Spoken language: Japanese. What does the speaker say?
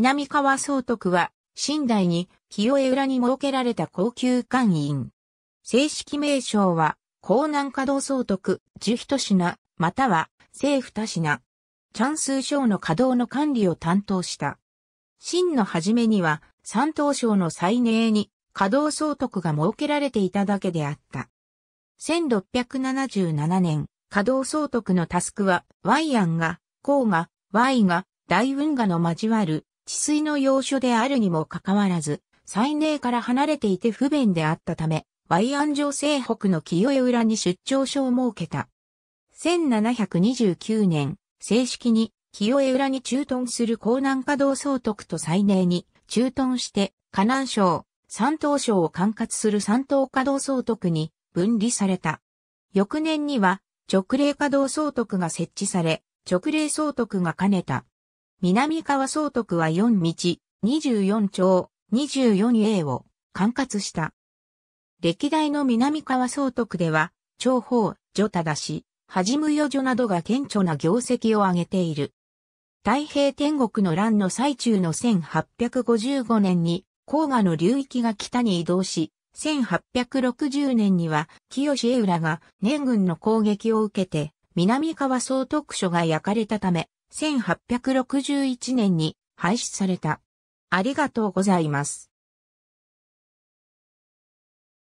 南川総督は、新台に、清江裏に設けられた高級官員。正式名称は、江南稼働総督、樹一品、または、政府多品。チャンス省の稼働の管理を担当した。真の初めには、山東省の再寧に、稼働総督が設けられていただけであった。1677年、稼働総督のタスクは、ワイアンが、甲が、ワイが、大運河の交わる、治水の要所であるにもかかわらず、最寧から離れていて不便であったため、ワイアン城西北の清江浦に出張所を設けた。1729年、正式に清江浦に駐屯する江南華道総督と最寧に駐屯して、河南省、山東省を管轄する山東華道総督に分離された。翌年には、直令華道総督が設置され、直令総督が兼ねた南川総督は4道、24町、24A を管轄した。歴代の南川総督では、長方、女忠氏、はじむよ女などが顕著な業績を上げている。太平天国の乱の最中の1855年に、黄河の流域が北に移動し、1860年には、清江浦が年軍の攻撃を受けて、南川総督署が焼かれたため、1861年に廃止された。ありがとうございます。